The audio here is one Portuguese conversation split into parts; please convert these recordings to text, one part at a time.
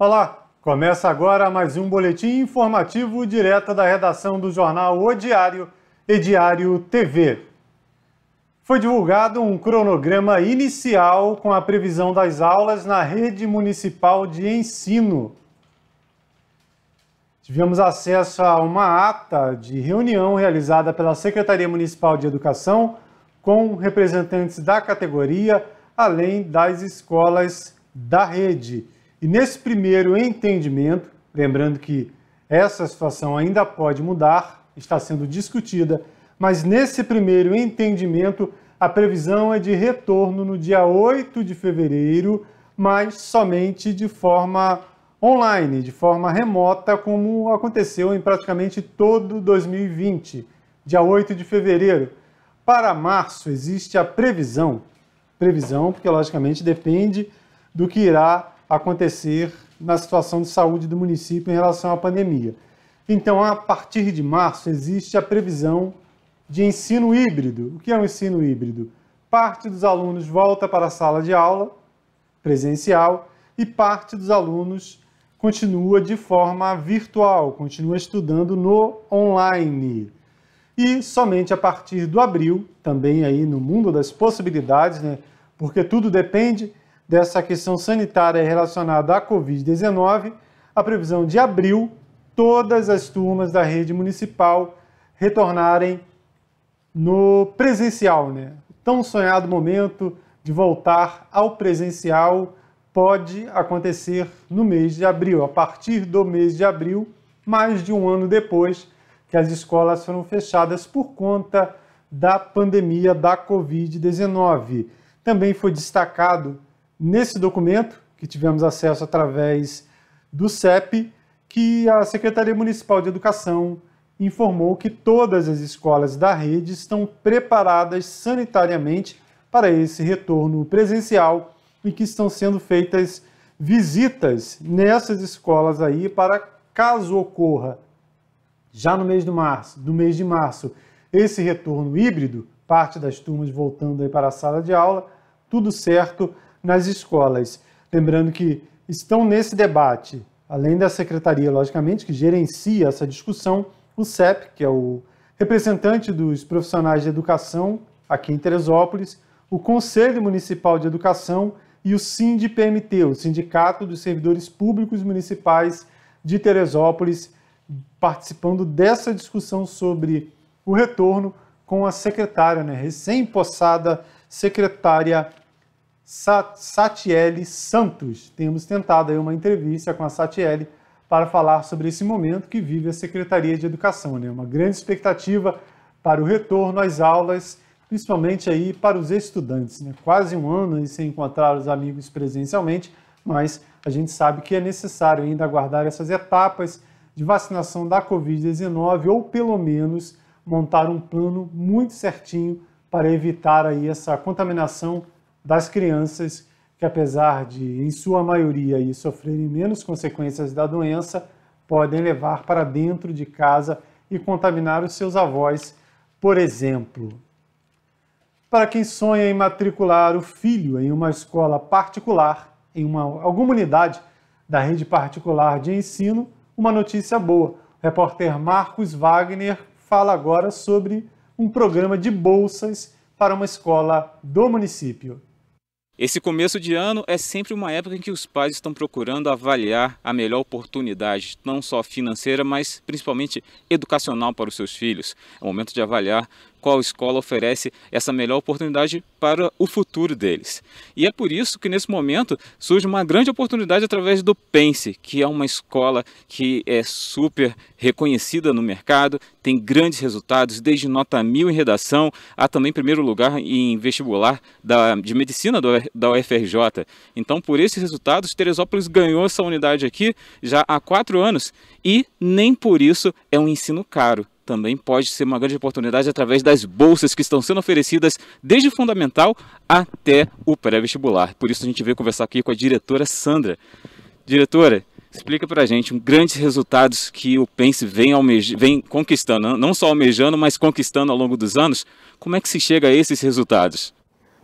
Olá, começa agora mais um boletim informativo direto da redação do jornal O Diário e Diário TV. Foi divulgado um cronograma inicial com a previsão das aulas na rede municipal de ensino. Tivemos acesso a uma ata de reunião realizada pela Secretaria Municipal de Educação com representantes da categoria, além das escolas da rede. E nesse primeiro entendimento, lembrando que essa situação ainda pode mudar, está sendo discutida, mas nesse primeiro entendimento, a previsão é de retorno no dia 8 de fevereiro, mas somente de forma online, de forma remota, como aconteceu em praticamente todo 2020, dia 8 de fevereiro. Para março existe a previsão, previsão porque logicamente depende do que irá acontecer na situação de saúde do município em relação à pandemia. Então, a partir de março, existe a previsão de ensino híbrido. O que é um ensino híbrido? Parte dos alunos volta para a sala de aula presencial e parte dos alunos continua de forma virtual, continua estudando no online. E somente a partir do abril, também aí no mundo das possibilidades, né? Porque tudo depende dessa questão sanitária relacionada à Covid-19, a previsão de abril, todas as turmas da rede municipal retornarem no presencial, né? O tão sonhado momento de voltar ao presencial pode acontecer no mês de abril. A partir do mês de abril, mais de um ano depois que as escolas foram fechadas por conta da pandemia da Covid-19. Também foi destacado nesse documento, que tivemos acesso através do CEP, que a Secretaria Municipal de Educação informou que todas as escolas da rede estão preparadas sanitariamente para esse retorno presencial e que estão sendo feitas visitas nessas escolas aí para caso ocorra já no mês de março, do mês de março, esse retorno híbrido, parte das turmas voltando aí para a sala de aula, tudo certo, nas escolas. Lembrando que estão nesse debate, além da secretaria, logicamente, que gerencia essa discussão, o CEP, que é o representante dos profissionais de educação aqui em Teresópolis, o Conselho Municipal de Educação e o SINDI-PMT, o Sindicato dos Servidores Públicos Municipais de Teresópolis, participando dessa discussão sobre o retorno com a secretária, né, recém-possada secretária Satiele Santos. Temos tentado aí uma entrevista com a Satiele para falar sobre esse momento que vive a Secretaria de Educação, né? Uma grande expectativa para o retorno às aulas, principalmente aí para os estudantes, né? Quase um ano sem encontrar os amigos presencialmente, mas a gente sabe que é necessário ainda aguardar essas etapas de vacinação da COVID-19 ou pelo menos montar um plano muito certinho para evitar aí essa contaminação das crianças, que apesar de, em sua maioria, aí, sofrerem menos consequências da doença, podem levar para dentro de casa e contaminar os seus avós, por exemplo. Para quem sonha em matricular o filho em uma escola particular, em uma, alguma unidade da rede particular de ensino, uma notícia boa. O repórter Marcos Wagner fala agora sobre um programa de bolsas para uma escola do município. Esse começo de ano é sempre uma época em que os pais estão procurando avaliar a melhor oportunidade, não só financeira, mas principalmente educacional para os seus filhos. É o momento de avaliar qual escola oferece essa melhor oportunidade para o futuro deles. E é por isso que nesse momento surge uma grande oportunidade através do Pense, que é uma escola que é super reconhecida no mercado, tem grandes resultados, desde nota mil em redação, há também primeiro lugar em vestibular da, de medicina do, da UFRJ. Então, por esses resultados, Teresópolis ganhou essa unidade aqui já há quatro anos e nem por isso é um ensino caro também pode ser uma grande oportunidade através das bolsas que estão sendo oferecidas desde o fundamental até o pré-vestibular. Por isso a gente veio conversar aqui com a diretora Sandra. Diretora, explica para a gente grandes resultados que o Pense vem, vem conquistando, não só almejando, mas conquistando ao longo dos anos. Como é que se chega a esses resultados?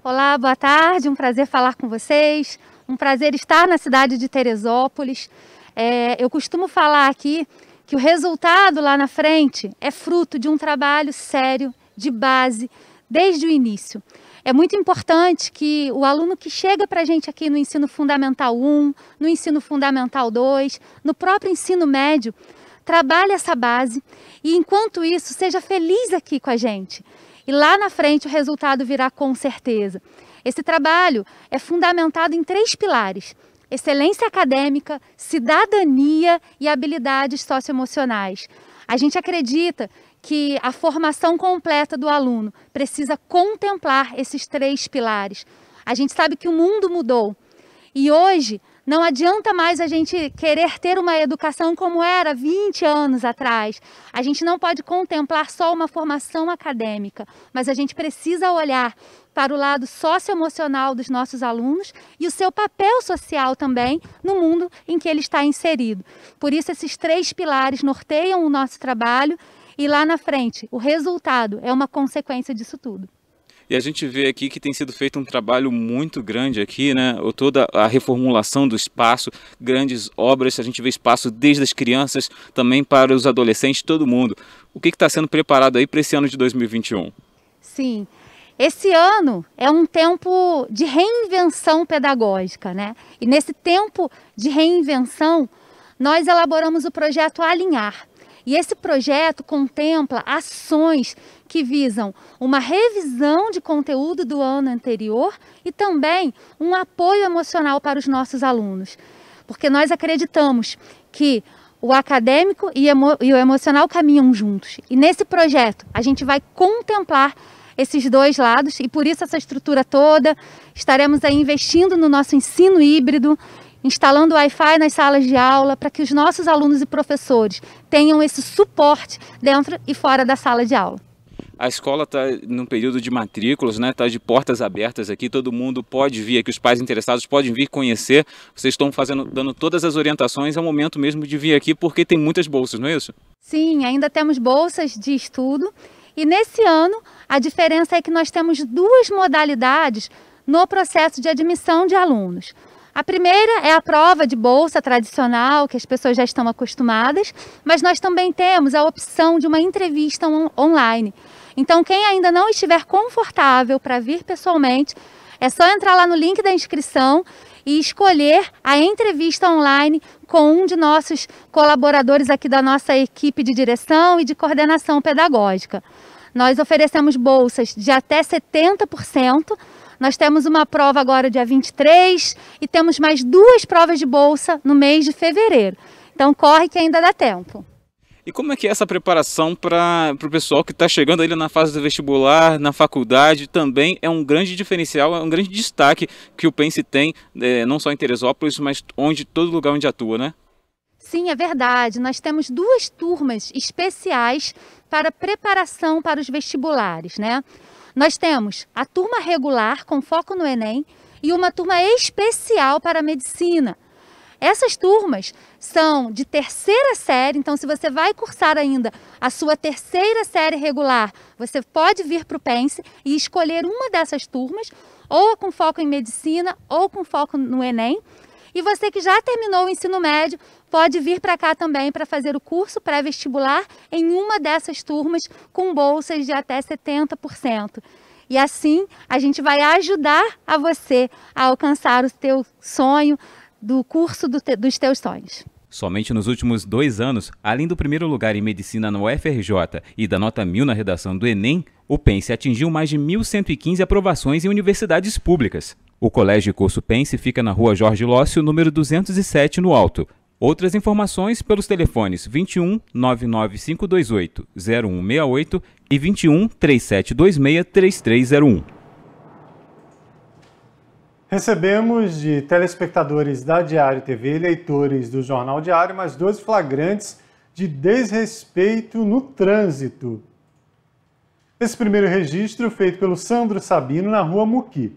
Olá, boa tarde, um prazer falar com vocês, um prazer estar na cidade de Teresópolis. É, eu costumo falar aqui que o resultado lá na frente é fruto de um trabalho sério, de base, desde o início. É muito importante que o aluno que chega para a gente aqui no ensino fundamental 1, no ensino fundamental 2, no próprio ensino médio, trabalhe essa base e, enquanto isso, seja feliz aqui com a gente. E lá na frente o resultado virá com certeza. Esse trabalho é fundamentado em três pilares: excelência acadêmica, cidadania e habilidades socioemocionais. A gente acredita que a formação completa do aluno precisa contemplar esses três pilares. A gente sabe que o mundo mudou e hoje não adianta mais a gente querer ter uma educação como era 20 anos atrás. A gente não pode contemplar só uma formação acadêmica, mas a gente precisa olhar para o lado socioemocional dos nossos alunos e o seu papel social também no mundo em que ele está inserido. Por isso, esses três pilares norteiam o nosso trabalho e lá na frente, o resultado é uma consequência disso tudo. E a gente vê aqui que tem sido feito um trabalho muito grande aqui, né? Toda a reformulação do espaço, grandes obras, a gente vê espaço desde as crianças também para os adolescentes, todo mundo. O que está sendo preparado aí para esse ano de 2021? Sim, esse ano é um tempo de reinvenção pedagógica, né? E nesse tempo de reinvenção, nós elaboramos o projeto Alinhar. E esse projeto contempla ações que visam uma revisão de conteúdo do ano anterior e também um apoio emocional para os nossos alunos. Porque nós acreditamos que o acadêmico e, emo e o emocional caminham juntos. E nesse projeto a gente vai contemplar esses dois lados e por isso essa estrutura toda. Estaremos aí investindo no nosso ensino híbrido, instalando Wi-Fi nas salas de aula para que os nossos alunos e professores tenham esse suporte dentro e fora da sala de aula. A escola está num período de matrículas, né? Tá de portas abertas aqui, todo mundo pode vir aqui, os pais interessados podem vir conhecer. Vocês estão fazendo, dando todas as orientações, é o momento mesmo de vir aqui porque tem muitas bolsas, não é isso? Sim, ainda temos bolsas de estudo e nesse ano a diferença é que nós temos duas modalidades no processo de admissão de alunos. A primeira é a prova de bolsa tradicional, que as pessoas já estão acostumadas, mas nós também temos a opção de uma entrevista on online. Então, quem ainda não estiver confortável para vir pessoalmente, é só entrar lá no link da inscrição e escolher a entrevista online com um de nossos colaboradores aqui da nossa equipe de direção e de coordenação pedagógica. Nós oferecemos bolsas de até 70%. Nós temos uma prova agora dia 23 e temos mais duas provas de bolsa no mês de fevereiro. Então corre que ainda dá tempo. E como é que é essa preparação para o pessoal que está chegando ainda na fase do vestibular, na faculdade, também é um grande diferencial, é um grande destaque que o Pense tem, é, não só em Teresópolis, mas onde todo lugar onde atua, né? Sim, é verdade. Nós temos duas turmas especiais para preparação para os vestibulares, né? Nós temos a turma regular com foco no Enem e uma turma especial para a medicina, essas turmas são de terceira série, então se você vai cursar ainda a sua terceira série regular, você pode vir para o Pense e escolher uma dessas turmas, ou com foco em medicina, ou com foco no Enem. E você que já terminou o ensino médio, pode vir para cá também para fazer o curso pré-vestibular em uma dessas turmas com bolsas de até 70%. E assim a gente vai ajudar a você a alcançar o seu sonho, do curso do te, dos teus sonhos. Somente nos últimos dois anos, além do primeiro lugar em medicina no UFRJ e da nota mil na redação do Enem, o Pense atingiu mais de 1.115 aprovações em universidades públicas. O colégio e curso Pense fica na rua Jorge Lócio, número 207, no Alto. Outras informações pelos telefones 21 99528 0168 e 21 3726 3301. Recebemos de telespectadores da Diário TV, leitores do Jornal Diário, mais dois flagrantes de desrespeito no trânsito. Esse primeiro registro feito pelo Sandro Sabino na rua Muqui.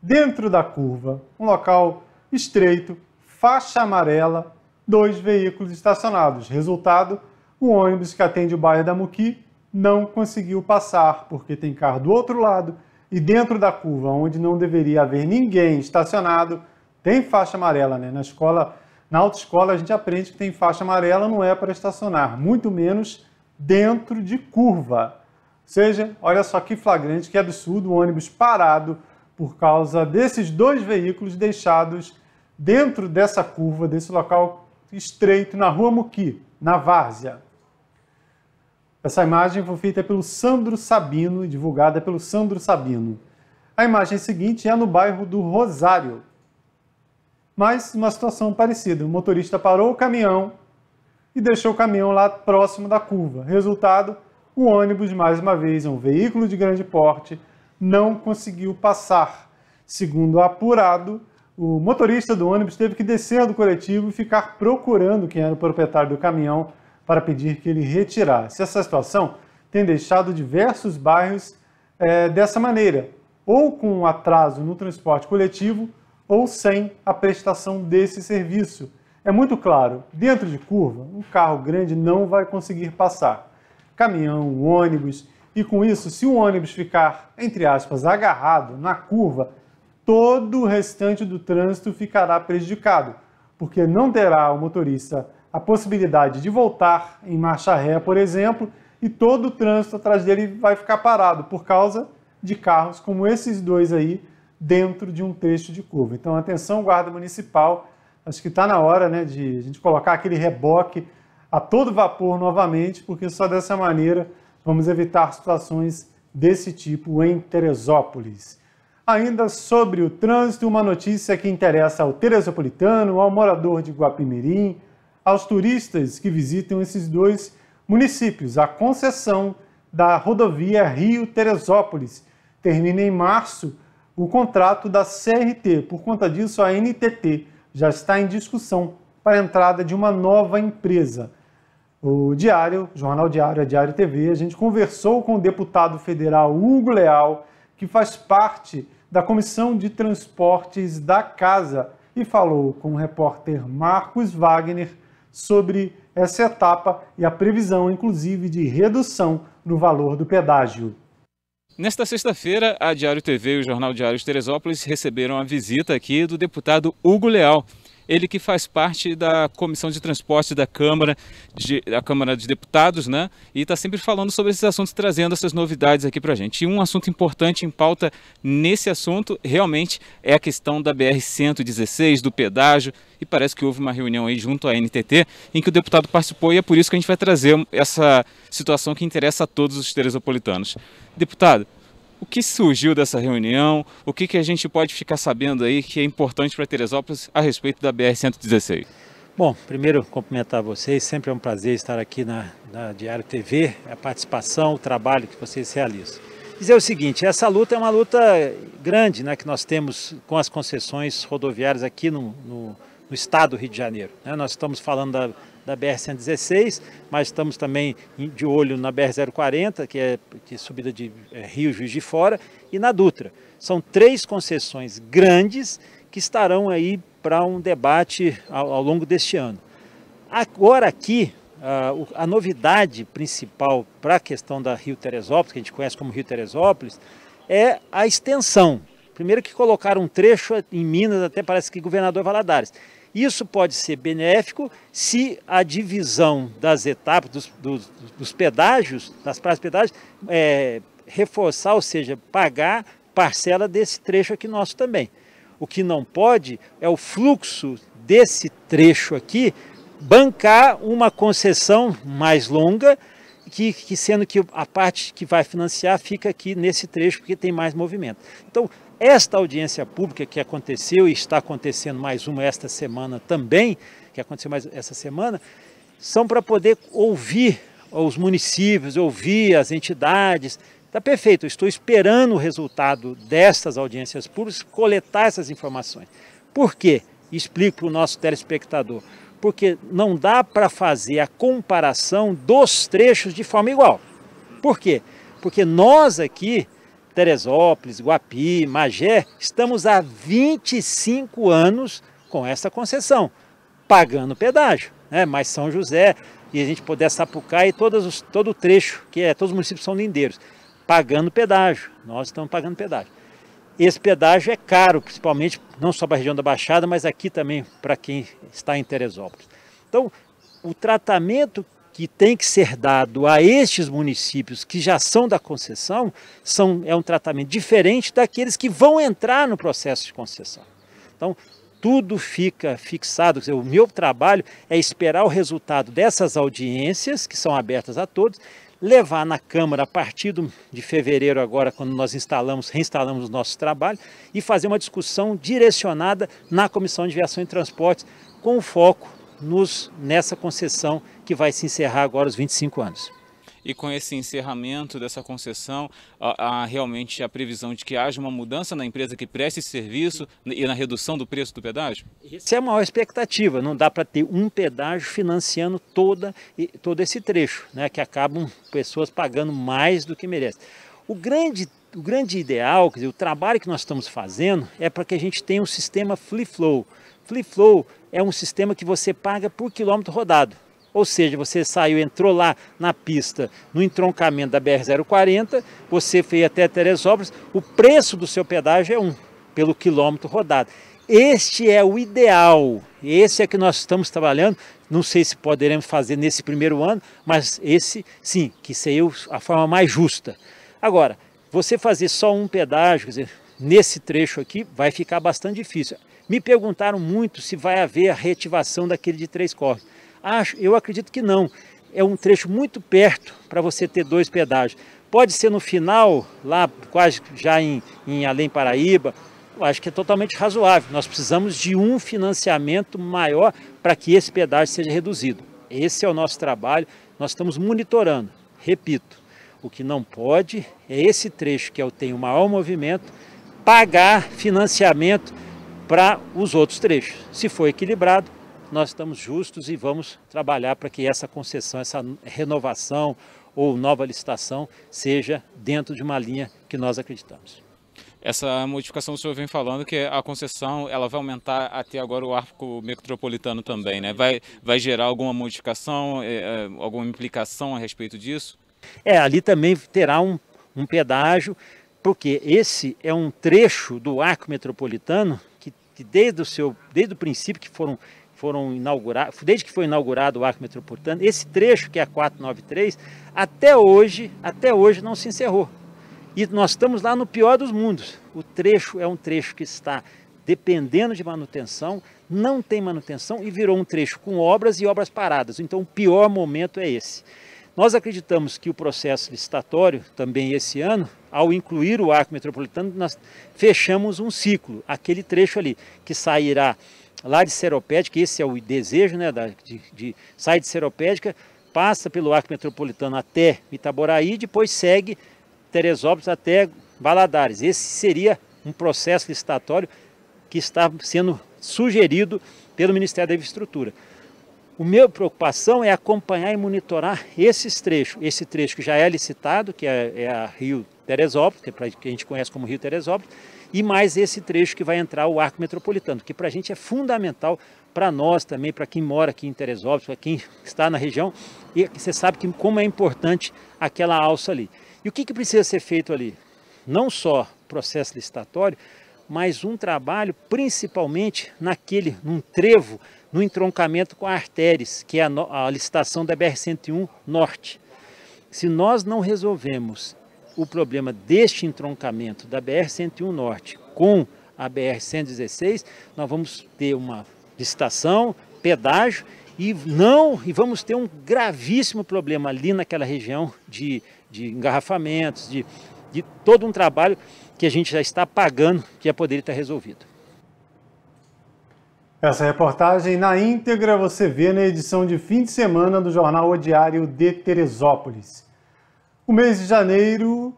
Dentro da curva, um local estreito, faixa amarela, dois veículos estacionados. Resultado, o ônibus que atende o bairro da Muqui não conseguiu passar, porque tem carro do outro lado e dentro da curva, onde não deveria haver ninguém estacionado, tem faixa amarela, né? Na escola, na autoescola a gente aprende que tem faixa amarela, não é para estacionar, muito menos dentro de curva. Ou seja, olha só que flagrante, que absurdo, o ônibus parado por causa desses dois veículos deixados dentro dessa curva, desse local estreito na Rua Muqui, na Várzea. Essa imagem foi feita pelo Sandro Sabino e divulgada pelo Sandro Sabino. A imagem seguinte é no bairro do Rosário. Mas uma situação parecida. O motorista parou o caminhão e deixou o caminhão lá próximo da curva. Resultado, o ônibus, mais uma vez, é um veículo de grande porte, não conseguiu passar. Segundo apurado, o motorista do ônibus teve que descer do coletivo e ficar procurando quem era o proprietário do caminhão para pedir que ele retirasse. Essa situação tem deixado diversos bairros é, dessa maneira, ou com um atraso no transporte coletivo, ou sem a prestação desse serviço. É muito claro, dentro de curva, um carro grande não vai conseguir passar. Caminhão, ônibus, e com isso, se o ônibus ficar, entre aspas, agarrado na curva, todo o restante do trânsito ficará prejudicado, porque não terá o motorista a possibilidade de voltar em marcha ré, por exemplo, e todo o trânsito atrás dele vai ficar parado por causa de carros como esses dois aí dentro de um trecho de curva. Então, atenção, guarda municipal, acho que está na hora né, de a gente colocar aquele reboque a todo vapor novamente, porque só dessa maneira vamos evitar situações desse tipo em Teresópolis. Ainda sobre o trânsito, uma notícia que interessa ao teresopolitano, ao morador de Guapimirim, aos turistas que visitam esses dois municípios. A concessão da rodovia Rio-Teresópolis termina em março o contrato da CRT. Por conta disso, a NTT já está em discussão para a entrada de uma nova empresa. O Diário, Jornal Diário, a Diário TV, a gente conversou com o deputado federal Hugo Leal, que faz parte da Comissão de Transportes da Casa, e falou com o repórter Marcos Wagner sobre essa etapa e a previsão, inclusive, de redução no valor do pedágio. Nesta sexta-feira, a Diário TV e o Jornal Diário de Teresópolis receberam a visita aqui do deputado Hugo Leal, ele que faz parte da Comissão de Transporte da Câmara, de, da Câmara de Deputados, né? E está sempre falando sobre esses assuntos, trazendo essas novidades aqui para a gente. E um assunto importante em pauta nesse assunto, realmente, é a questão da BR-116, do pedágio, e parece que houve uma reunião aí junto à NTT, em que o deputado participou, e é por isso que a gente vai trazer essa situação que interessa a todos os teresopolitanos. Deputado, o que surgiu dessa reunião, o que, que a gente pode ficar sabendo aí que é importante para Teresópolis a respeito da BR-116. Bom, primeiro cumprimentar vocês, sempre é um prazer estar aqui na, na Diário TV, a participação, o trabalho que vocês realizam. Dizer o seguinte, essa luta é uma luta grande né, que nós temos com as concessões rodoviárias aqui no, no, no estado do Rio de Janeiro. Né? Nós estamos falando da da BR-116, mas estamos também de olho na BR-040, que é, que é subida de é, Rio Juiz de Fora, e na Dutra. São três concessões grandes que estarão aí para um debate ao, ao, longo deste ano. Agora aqui, a, a novidade principal para a questão da Rio Teresópolis, que a gente conhece como Rio Teresópolis, é a extensão. Primeiro que colocaram um trecho em Minas, até parece que governador Valadares, isso pode ser benéfico se a divisão das etapas, dos, dos, dos pedágios, das praças de pedágio, é, reforçar, ou seja, pagar parcela desse trecho aqui nosso também. O que não pode é o fluxo desse trecho aqui bancar uma concessão mais longa, que, que sendo que a parte que vai financiar fica aqui nesse trecho, porque tem mais movimento. Então, esta audiência pública que aconteceu e está acontecendo mais uma esta semana também, que aconteceu mais essa semana, são para poder ouvir os municípios, ouvir as entidades. Está perfeito, eu estou esperando o resultado destas audiências públicas, coletar essas informações. Por quê? Explico para o nosso telespectador. Porque não dá para fazer a comparação dos trechos de forma igual. Por quê? Porque nós aqui Teresópolis, Guapi, Magé, estamos há 25 anos com essa concessão, pagando pedágio. Né? Mas São José e a gente puder sapucar e todos os, todo o trecho, que é todos os municípios são lindeiros, pagando pedágio. Nós estamos pagando pedágio. Esse pedágio é caro, principalmente não só para a região da Baixada, mas aqui também para quem está em Teresópolis. Então, o tratamento que tem que ser dado a estes municípios que já são da concessão são, é um tratamento diferente daqueles que vão entrar no processo de concessão. Então, tudo fica fixado. o meu trabalho é esperar o resultado dessas audiências, que são abertas a todos, levar na Câmara a partir de fevereiro agora, quando nós instalamos, reinstalamos o nosso trabalho, e fazer uma discussão direcionada na Comissão de Viação e Transportes, com foco nos, nessa concessão que vai se encerrar agora os 25 anos e com esse encerramento dessa concessão, há, realmente a previsão de que haja uma mudança na empresa que preste esse serviço e na redução do preço do pedágio? Essa é a maior expectativa, não dá para ter um pedágio financiando toda, todo esse trecho, né, que acabam pessoas pagando mais do que merecem. O grande, o grande ideal, quer dizer, o trabalho que nós estamos fazendo é para que a gente tenha um sistema free flow, Free Flow é um sistema que você paga por quilômetro rodado. Ou seja, você saiu, entrou lá na pista, no entroncamento da BR-040, você foi até Teresópolis, o preço do seu pedágio é um, pelo quilômetro rodado. Este é o ideal, esse é que nós estamos trabalhando, não sei se poderemos fazer nesse primeiro ano, mas esse sim, que seria a forma mais justa. Agora, você fazer só um pedágio, quer dizer, nesse trecho aqui vai ficar bastante difícil. Me perguntaram muito se vai haver a reativação daquele de três corpos. Acho, eu acredito que não. É um trecho muito perto para você ter dois pedágios. Pode ser no final, lá quase já em, em Além Paraíba, eu acho que é totalmente razoável. Nós precisamos de um financiamento maior para que esse pedágio seja reduzido. Esse é o nosso trabalho, nós estamos monitorando. Repito, o que não pode é esse trecho que eu tenho o maior movimento pagar financiamento para os outros trechos. Se for equilibrado, nós estamos justos e vamos trabalhar para que essa concessão, essa renovação ou nova licitação seja dentro de uma linha que nós acreditamos. Essa modificação o senhor vem falando que a concessão ela vai aumentar até agora o arco metropolitano também, né? Vai, vai gerar alguma modificação, é, é, alguma implicação a respeito disso? É, ali também terá um, um pedágio, porque esse é um trecho do arco metropolitano que desde o seu, desde o princípio que foram foram inaugurados, desde que foi inaugurado o arco metropolitano, esse trecho que é a 493, até hoje, até hoje não se encerrou. E nós estamos lá no pior dos mundos. O trecho é um trecho que está dependendo de manutenção, não tem manutenção e virou um trecho com obras e obras paradas. Então o pior momento é esse. Nós acreditamos que o processo licitatório, também esse ano, ao incluir o arco metropolitano, nós fechamos um ciclo, aquele trecho ali, que sairá lá de Seropédica, esse é o desejo, né, de, de, sai de Seropédica, passa pelo arco metropolitano até Itaboraí, depois segue Teresópolis até Valadares. Esse seria um processo licitatório que está sendo sugerido pelo Ministério da Infraestrutura. O meu preocupação é acompanhar e monitorar esses trechos. Esse trecho que já é licitado, que é, é a Rio Teresópolis, que, é que a gente conhece como Rio Teresópolis, e mais esse trecho que vai entrar o arco metropolitano, que para a gente é fundamental para nós também, para quem mora aqui em Teresópolis, para quem está na região, e você sabe que, como é importante aquela alça ali. E o que, que precisa ser feito ali? Não só processo licitatório, mas um trabalho principalmente naquele, num trevo no entroncamento com a Artéres, que é a, a licitação da BR-101 Norte. Se nós não resolvemos o problema deste entroncamento da BR-101 Norte com a BR-116, nós vamos ter uma licitação, pedágio e não e vamos ter um gravíssimo problema ali naquela região de, de engarrafamentos, de, de todo um trabalho que a gente já está pagando que já poderia estar resolvido. Essa reportagem na íntegra você vê na edição de fim de semana do jornal O Diário de Teresópolis. O mês de janeiro,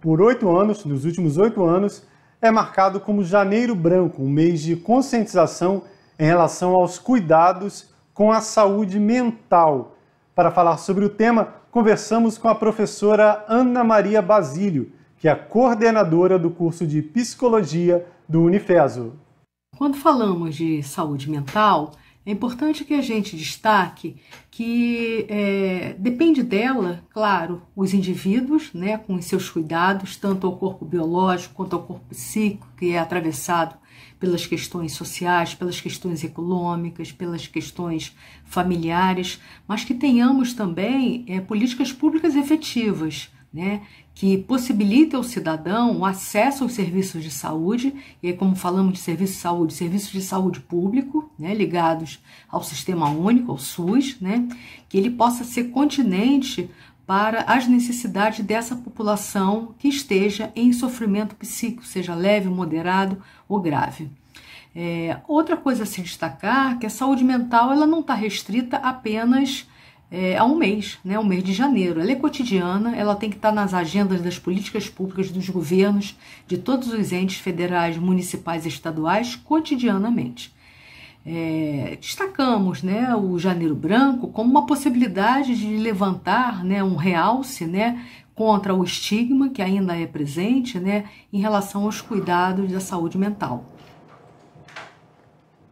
por oito anos, nos últimos oito anos, é marcado como Janeiro Branco, um mês de conscientização em relação aos cuidados com a saúde mental. Para falar sobre o tema, conversamos com a professora Ana Maria Basílio, que é coordenadora do curso de Psicologia do Unifeso. Quando falamos de saúde mental, é importante que a gente destaque que é, depende dela, claro, os indivíduos, né, com os seus cuidados, tanto ao corpo biológico quanto ao corpo psíquico, que é atravessado pelas questões sociais, pelas questões econômicas, pelas questões familiares, mas que tenhamos também é, políticas públicas efetivas. Né, que possibilita ao cidadão o acesso aos serviços de saúde, e aí, como falamos de serviço de saúde, serviços de saúde público, né, ligados ao Sistema Único, ao SUS, né, que ele possa ser continente para as necessidades dessa população que esteja em sofrimento psíquico, seja leve, moderado ou grave. É, outra coisa a se destacar que a saúde mental ela não está restrita apenas é, há um mês, né, o um mês de janeiro. Ela é cotidiana, ela tem que estar nas agendas das políticas públicas, dos governos, de todos os entes federais, municipais e estaduais, cotidianamente. É, destacamos né, o janeiro branco como uma possibilidade de levantar né, um realce né, contra o estigma que ainda é presente né, em relação aos cuidados da saúde mental.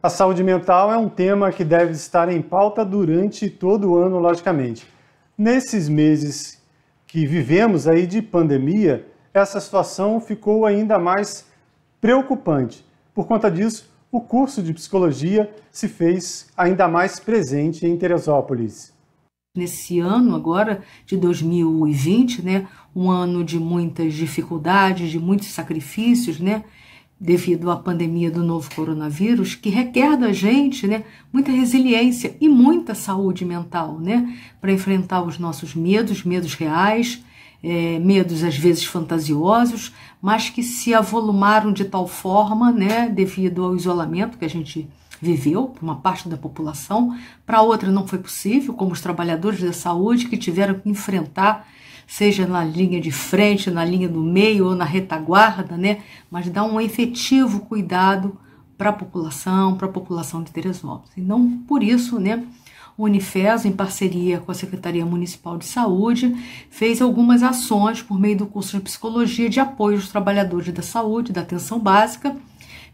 A saúde mental é um tema que deve estar em pauta durante todo o ano, logicamente. Nesses meses que vivemos aí de pandemia, essa situação ficou ainda mais preocupante. Por conta disso, o curso de psicologia se fez ainda mais presente em Teresópolis. Nesse ano agora de 2020, né, um ano de muitas dificuldades, de muitos sacrifícios, né, devido à pandemia do novo coronavírus, que requer da gente né, muita resiliência e muita saúde mental né, para enfrentar os nossos medos, medos reais, é, medos às vezes fantasiosos, mas que se avolumaram de tal forma, né, devido ao isolamento que a gente viveu para uma parte da população, para outra não foi possível, como os trabalhadores da saúde que tiveram que enfrentar seja na linha de frente, na linha do meio ou na retaguarda, né? Mas dá um efetivo cuidado para a população, para a população de Teresópolis. Então, por isso, né? O Unifeso, em parceria com a Secretaria Municipal de Saúde, fez algumas ações por meio do curso de psicologia de apoio aos trabalhadores da saúde, da atenção básica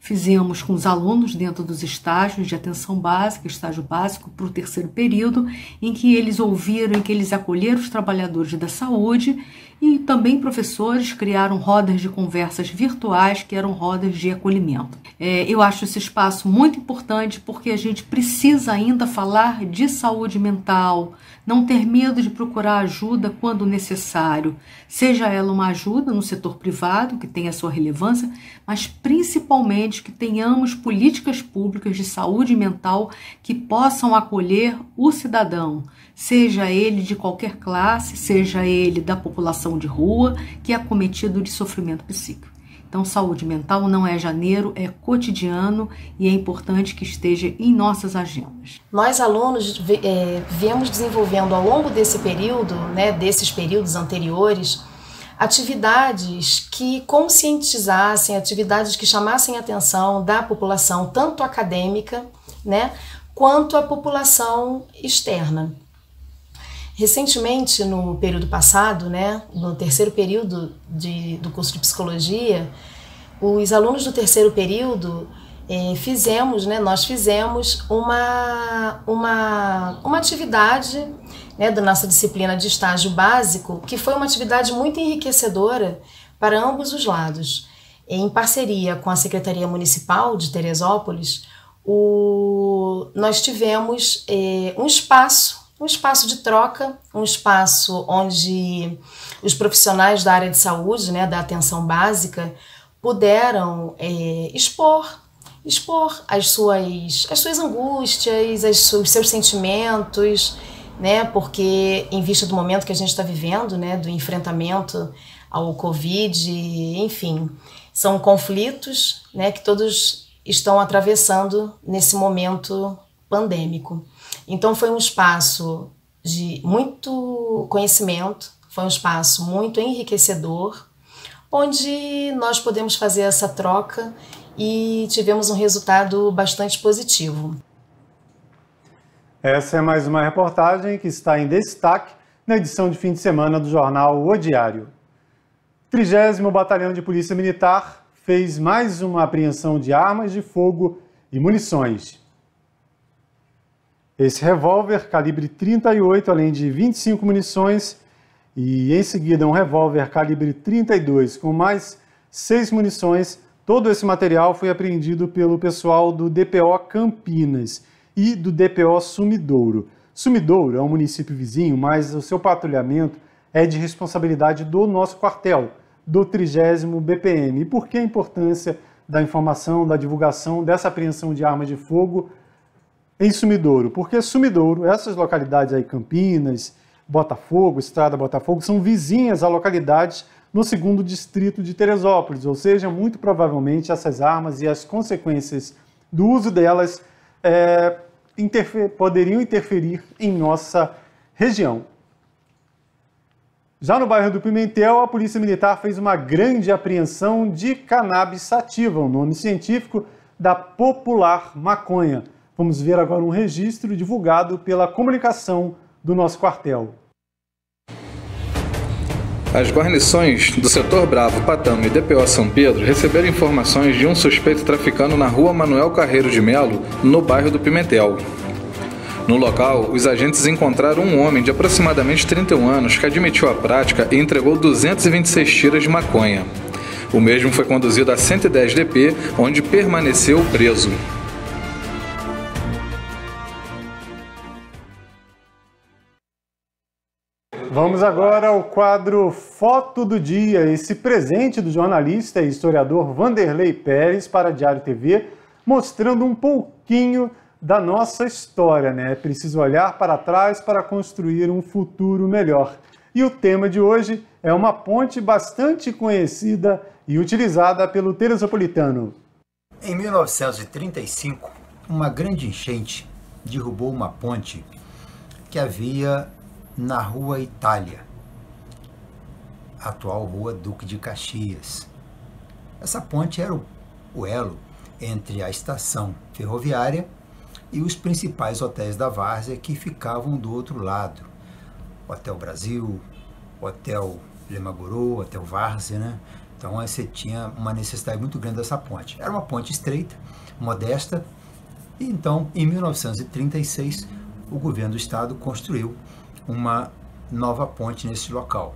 Fizemos com os alunos dentro dos estágios de atenção básica, estágio básico para o terceiro período, em que eles ouviram, em que eles acolheram os trabalhadores da saúde e também professores criaram rodas de conversas virtuais que eram rodas de acolhimento. É, eu acho esse espaço muito importante porque a gente precisa ainda falar de saúde mental, não ter medo de procurar ajuda quando necessário, seja ela uma ajuda no setor privado, que tem a sua relevância, mas principalmente que tenhamos políticas públicas de saúde mental que possam acolher o cidadão, seja ele de qualquer classe, seja ele da população de rua, que é acometido de sofrimento psíquico. Então, saúde mental não é janeiro, é cotidiano e é importante que esteja em nossas agendas. Nós, alunos, eh, viemos desenvolvendo ao longo desse período, né, desses períodos anteriores, atividades que conscientizassem, atividades que chamassem a atenção da população, tanto acadêmica, né, quanto a população externa. Recentemente, no período passado, né, no terceiro período de, do curso de psicologia, os alunos do terceiro período eh, fizemos, né, nós fizemos uma, uma, uma atividade né, da nossa disciplina de estágio básico, que foi uma atividade muito enriquecedora para ambos os lados. Em parceria com a Secretaria Municipal de Teresópolis, o, nós tivemos eh, um espaço, um espaço de troca, um espaço onde os profissionais da área de saúde, né, da atenção básica, puderam eh, expor expor as suas, as suas angústias, as, os seus sentimentos, né? Porque em vista do momento que a gente está vivendo, né, do enfrentamento ao Covid, enfim, são conflitos, né, que todos estão atravessando nesse momento pandêmico. Então foi um espaço de muito conhecimento, foi um espaço muito enriquecedor, onde nós podemos fazer essa troca e tivemos um resultado bastante positivo. Essa é mais uma reportagem que está em destaque na edição de fim de semana do jornal O Diário. 30 Batalhão de Polícia Militar fez mais uma apreensão de armas de fogo e munições. Esse revólver calibre 38, além de 25 munições, e em seguida um revólver calibre 32 com mais seis munições, todo esse material foi apreendido pelo pessoal do DPO Campinas e do DPO Sumidouro. Sumidouro é um município vizinho, mas o seu patrulhamento é de responsabilidade do nosso quartel, do 30 BPM. E por que a importância da informação, da divulgação dessa apreensão de armas de fogo em Sumidouro? Porque Sumidouro, essas localidades aí, Campinas, Botafogo, Estrada Botafogo, são vizinhas a localidades no segundo distrito de Teresópolis, ou seja, muito provavelmente essas armas e as consequências do uso delas é, interfer poderiam interferir em nossa região. Já no bairro do Pimentel, a Polícia Militar fez uma grande apreensão de cannabis sativa, o um nome científico da popular maconha. Vamos ver agora um registro divulgado pela comunicação do nosso quartel. As guarnições do setor Bravo, Patama e DPO São Pedro receberam informações de um suspeito traficando na rua Manuel Carreiro de Melo, no bairro do Pimentel. No local, os agentes encontraram um homem de aproximadamente 31 anos que admitiu a prática e entregou 226 tiras de maconha. O mesmo foi conduzido a 110 DP, onde permaneceu preso. Vamos agora ao quadro Foto do Dia, esse presente do jornalista e historiador Vanderlei Pérez para a Diário TV, mostrando um pouquinho da nossa história, né? É preciso olhar para trás para construir um futuro melhor. E o tema de hoje é uma ponte bastante conhecida e utilizada pelo Teresopolitano. Em 1935, uma grande enchente derrubou uma ponte que havia na Rua Itália, atual Rua Duque de Caxias. Essa ponte era o elo entre a estação ferroviária e os principais hotéis da várzea que ficavam do outro lado. Hotel Brasil, Hotel Lemaguru, Hotel Várzea, né? Então você tinha uma necessidade muito grande dessa ponte. Era uma ponte estreita, modesta, e então em 1936 o governo do estado construiu uma nova ponte nesse local.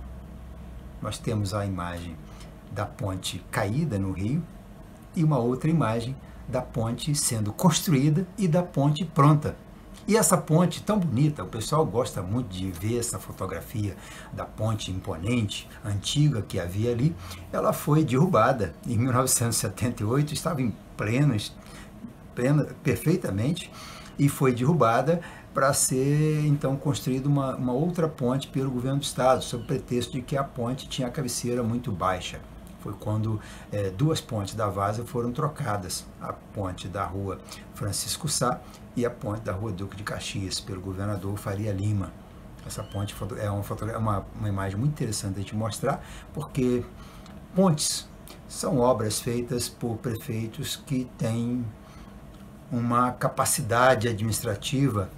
Nós temos a imagem da ponte caída no rio e uma outra imagem da ponte sendo construída e da ponte pronta. E essa ponte tão bonita, o pessoal gosta muito de ver essa fotografia da ponte imponente, antiga que havia ali. Ela foi derrubada em 1978, estava em pleno, plena, perfeitamente, e foi derrubada para ser então construída uma, uma outra ponte pelo governo do estado, sob pretexto de que a ponte tinha a cabeceira muito baixa. Foi quando é, duas pontes da Vaza foram trocadas, a ponte da rua Francisco Sá e a ponte da rua Duque de Caxias, pelo governador Faria Lima. Essa ponte é uma, é uma, uma imagem muito interessante de mostrar, porque pontes são obras feitas por prefeitos que têm uma capacidade administrativa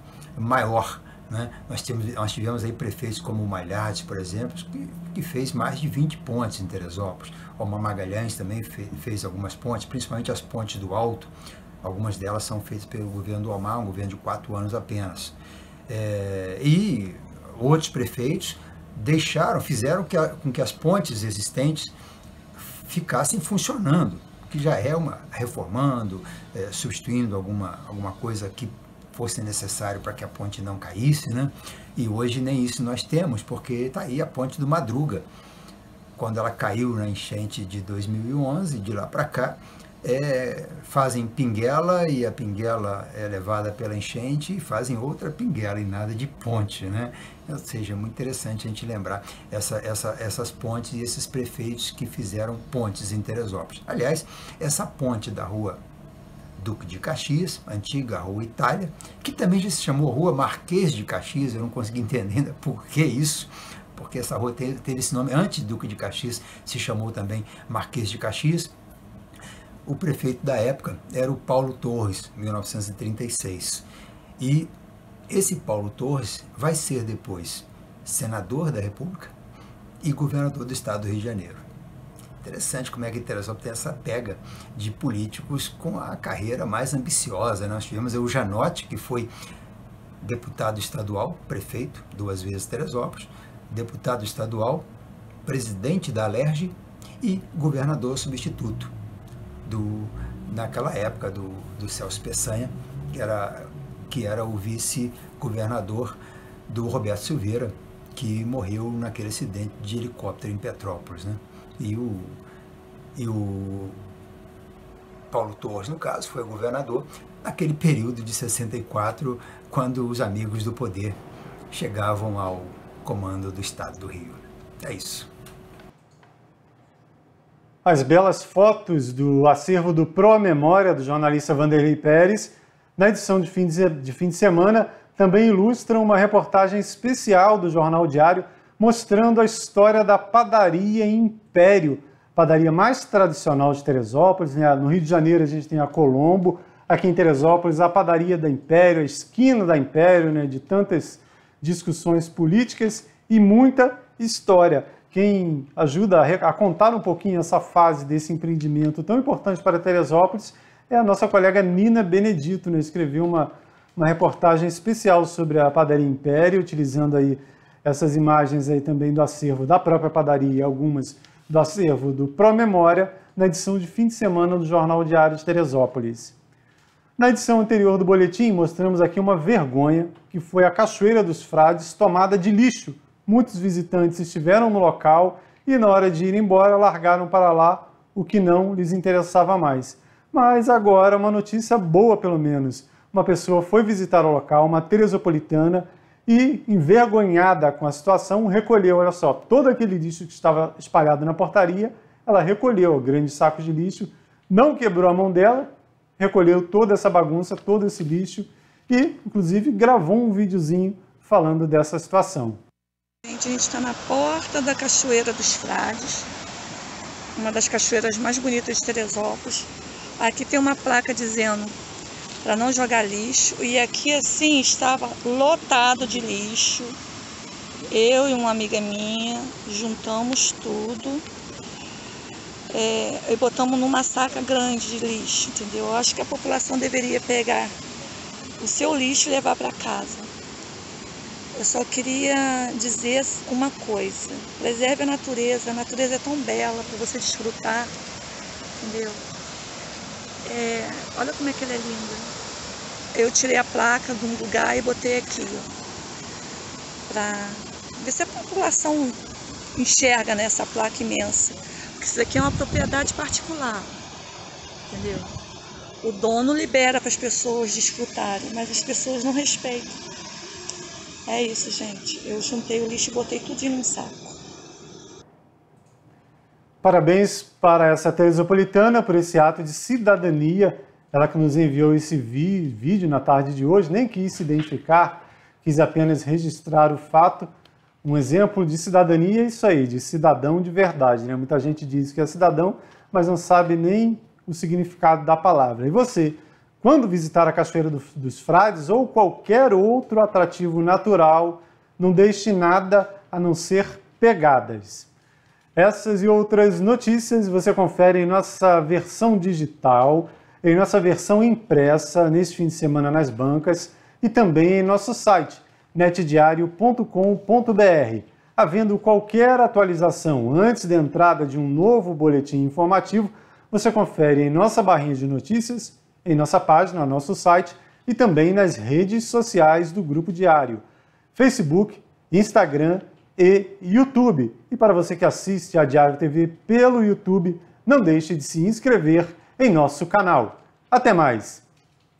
maior. Né? Nós, temos, nós tivemos aí prefeitos como o Malhades, por exemplo, que, que, fez mais de 20 pontes em Teresópolis. O Magalhães também fe, fez algumas pontes, principalmente as pontes do Alto. Algumas delas são feitas pelo governo do Omar, um governo de quatro anos apenas. É, e outros prefeitos deixaram, fizeram que a, com que as pontes existentes ficassem funcionando, que já é uma reformando, é, substituindo alguma, alguma coisa que fosse necessário para que a ponte não caísse, né? E hoje nem isso nós temos, porque está aí a ponte do Madruga. Quando ela caiu na enchente de 2011, de lá para cá, é, fazem pinguela e a pinguela é levada pela enchente e fazem outra pinguela e nada de ponte, né? Ou seja, é muito interessante a gente lembrar essa, essa, essas pontes e esses prefeitos que fizeram pontes em Teresópolis. Aliás, essa ponte da rua Duque de Caxias, antiga Rua Itália, que também já se chamou Rua Marquês de Caxias, eu não consegui entender ainda por que isso, porque essa rua teve, teve esse nome antes Duque de Caxias, se chamou também Marquês de Caxias. O prefeito da época era o Paulo Torres, 1936. E esse Paulo Torres vai ser depois senador da República e governador do estado do Rio de Janeiro. Interessante como é que Teresópolis tem essa pega de políticos com a carreira mais ambiciosa. Né? Nós tivemos o Janotti, que foi deputado estadual, prefeito, duas vezes Teresópolis, deputado estadual, presidente da Alerj e governador substituto do naquela época do, do Celso Peçanha, que era, que era o vice-governador do Roberto Silveira, que morreu naquele acidente de helicóptero em Petrópolis. Né? E o, e o Paulo Torres, no caso, foi governador naquele período de 64, quando os amigos do poder chegavam ao comando do Estado do Rio. É isso. As belas fotos do acervo do Pro Memória do jornalista Vanderlei Pérez, na edição de fim de, de, fim de semana, também ilustram uma reportagem especial do Jornal Diário mostrando a história da padaria Império, padaria mais tradicional de Teresópolis. Né? No Rio de Janeiro a gente tem a Colombo, aqui em Teresópolis a padaria da Império, a esquina da Império, né? de tantas discussões políticas e muita história. Quem ajuda a contar um pouquinho essa fase desse empreendimento tão importante para Teresópolis é a nossa colega Nina Benedito, né? escreveu uma, uma reportagem especial sobre a padaria Império, utilizando aí essas imagens aí também do acervo da própria padaria, e algumas do acervo do Promemória, na edição de fim de semana do Jornal Diário de Teresópolis. Na edição anterior do boletim, mostramos aqui uma vergonha que foi a Cachoeira dos Frades tomada de lixo. Muitos visitantes estiveram no local e, na hora de ir embora, largaram para lá o que não lhes interessava mais. Mas agora, uma notícia boa, pelo menos. Uma pessoa foi visitar o local, uma teresopolitana, e, envergonhada com a situação, recolheu, olha só, todo aquele lixo que estava espalhado na portaria, ela recolheu grandes sacos de lixo, não quebrou a mão dela, recolheu toda essa bagunça, todo esse lixo e, inclusive, gravou um videozinho falando dessa situação. Gente, a gente está na porta da Cachoeira dos Frades, uma das cachoeiras mais bonitas de Teresópolis. Aqui tem uma placa dizendo para não jogar lixo. E aqui assim estava lotado de lixo. Eu e uma amiga minha juntamos tudo é, e botamos numa saca grande de lixo, entendeu? Eu acho que a população deveria pegar o seu lixo e levar para casa. Eu só queria dizer uma coisa: preserve a natureza, a natureza é tão bela para você desfrutar, entendeu? É, olha como é que ela é linda eu tirei a placa de um lugar e botei aqui, ó, pra ver se a população enxerga nessa né, placa imensa. Porque isso aqui é uma propriedade particular, entendeu? O dono libera para as pessoas desfrutarem, mas as pessoas não respeitam. É isso, gente. Eu juntei o lixo e botei tudo em um saco. Parabéns para essa teresopolitana por esse ato de cidadania ela que nos enviou esse vídeo na tarde de hoje, nem quis se identificar, quis apenas registrar o fato. Um exemplo de cidadania é isso aí, de cidadão de verdade. Né? Muita gente diz que é cidadão, mas não sabe nem o significado da palavra. E você, quando visitar a Cachoeira dos Frades ou qualquer outro atrativo natural, não deixe nada a não ser pegadas. Essas e outras notícias você confere em nossa versão digital em nossa versão impressa neste fim de semana nas bancas e também em nosso site netdiario.com.br, havendo qualquer atualização antes da entrada de um novo boletim informativo, você confere em nossa barrinha de notícias, em nossa página, nosso site e também nas redes sociais do Grupo Diário, Facebook, Instagram e YouTube. E para você que assiste a Diário TV pelo YouTube, não deixe de se inscrever em nosso canal. Até mais!